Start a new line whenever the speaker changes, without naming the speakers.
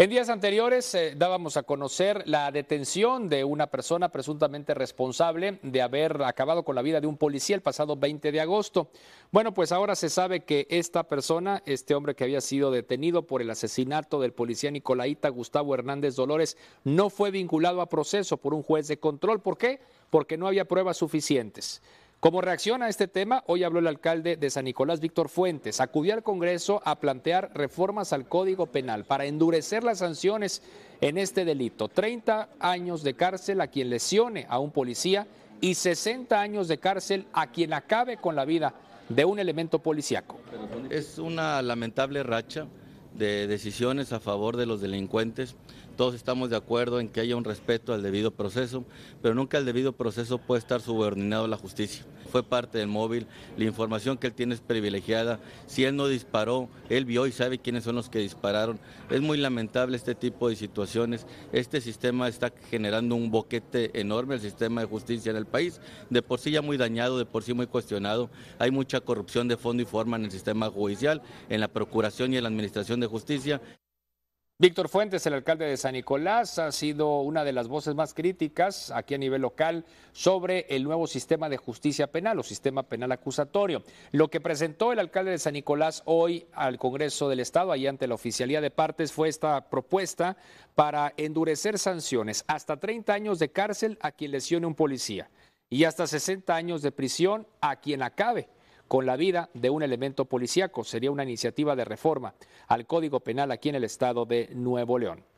En días anteriores eh, dábamos a conocer la detención de una persona presuntamente responsable de haber acabado con la vida de un policía el pasado 20 de agosto. Bueno, pues ahora se sabe que esta persona, este hombre que había sido detenido por el asesinato del policía Nicolaita Gustavo Hernández Dolores, no fue vinculado a proceso por un juez de control. ¿Por qué? Porque no había pruebas suficientes. Como reacción a este tema, hoy habló el alcalde de San Nicolás, Víctor Fuentes, acudió al Congreso a plantear reformas al Código Penal para endurecer las sanciones en este delito. 30 años de cárcel a quien lesione a un policía y 60 años de cárcel a quien acabe con la vida
de un elemento policíaco. Es una lamentable racha de decisiones a favor de los delincuentes. Todos estamos de acuerdo en que haya un respeto al debido proceso, pero nunca el debido proceso puede estar subordinado a la justicia. Fue parte del móvil, la información que él tiene es privilegiada. Si él no disparó, él vio y sabe quiénes son los que dispararon. Es muy lamentable este tipo de situaciones. Este sistema está generando un boquete enorme el sistema de justicia en el país, de por sí ya muy dañado, de por sí muy cuestionado. Hay mucha corrupción de fondo y forma en el sistema judicial, en la procuración y en la administración de Justicia.
Víctor Fuentes, el alcalde de San
Nicolás, ha sido una de las voces más críticas
aquí a nivel local sobre el nuevo sistema de justicia penal o sistema penal acusatorio. Lo que presentó el alcalde de San Nicolás hoy al Congreso del Estado, ahí ante la oficialía de partes, fue esta propuesta para endurecer sanciones hasta 30 años de cárcel a quien lesione un policía y hasta 60 años de prisión a quien acabe con la vida de un elemento policíaco. Sería una iniciativa de reforma al Código Penal aquí en el estado de Nuevo León.